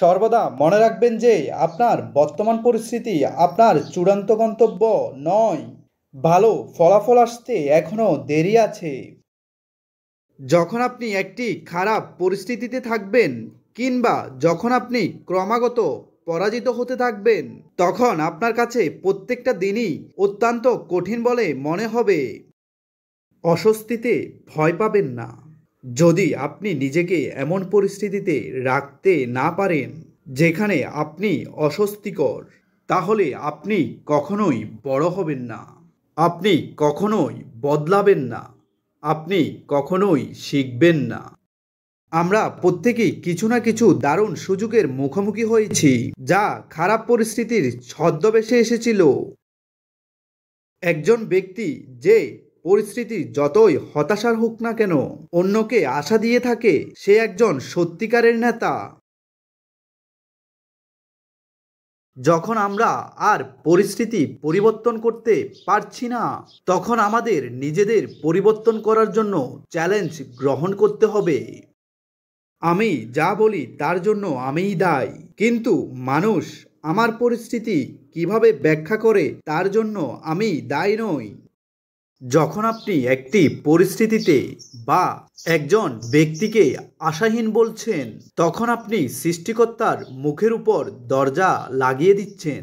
সর্বদা মনে রাখবেন যে আপনার বর্তমান পরিস্থিতি আপনার চূড়ান্ত গন্তব্য নয় ভালো ফলাফল আসতে এখনও দেরি আছে যখন আপনি একটি খারাপ পরিস্থিতিতে থাকবেন কিংবা যখন আপনি ক্রমাগত পরাজিত হতে থাকবেন তখন আপনার কাছে প্রত্যেকটা দিনই অত্যন্ত কঠিন বলে মনে হবে অস্বস্তিতে ভয় পাবেন না যদি আপনি নিজেকে এমন পরিস্থিতিতে রাখতে না পারেন যেখানে আপনি অস্বস্তিকর তাহলে আপনি কখনোই বড় হবেন না আপনি কখনোই বদলাবেন না আপনি কখনোই শিখবেন না আমরা প্রত্যেকেই কিছু না কিছু দারুণ সুযোগের মুখোমুখি হয়েছি যা খারাপ পরিস্থিতির ছদ্মবেশে এসেছিল একজন ব্যক্তি যে পরিস্থিতি যতই হতাশার হোক না কেন অন্যকে আশা দিয়ে থাকে সে একজন সত্যিকারের নেতা যখন আমরা আর পরিস্থিতি পরিবর্তন করতে পারছি না তখন আমাদের নিজেদের পরিবর্তন করার জন্য চ্যালেঞ্জ গ্রহণ করতে হবে আমি যা বলি তার জন্য আমিই দায়ী কিন্তু মানুষ আমার পরিস্থিতি কিভাবে ব্যাখ্যা করে তার জন্য আমি দায়ী নই যখন আপনি একটি পরিস্থিতিতে বা একজন ব্যক্তিকে আশাহীন বলছেন তখন আপনি সৃষ্টিকর্তার মুখের উপর দরজা লাগিয়ে দিচ্ছেন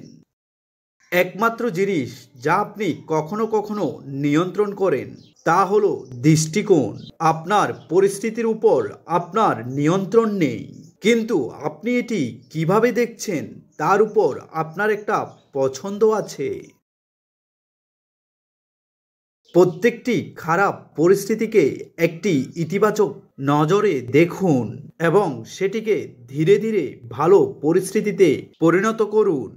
একমাত্র জিনিস যা আপনি কখনো কখনো নিয়ন্ত্রণ করেন তা হলো দৃষ্টিকোণ আপনার পরিস্থিতির উপর আপনার নিয়ন্ত্রণ নেই কিন্তু আপনি এটি কিভাবে দেখছেন তার উপর আপনার একটা পছন্দ আছে প্রত্যেকটি খারাপ পরিস্থিতিকে একটি ইতিবাচক নজরে দেখুন এবং সেটিকে ধীরে ধীরে ভালো পরিস্থিতিতে পরিণত করুন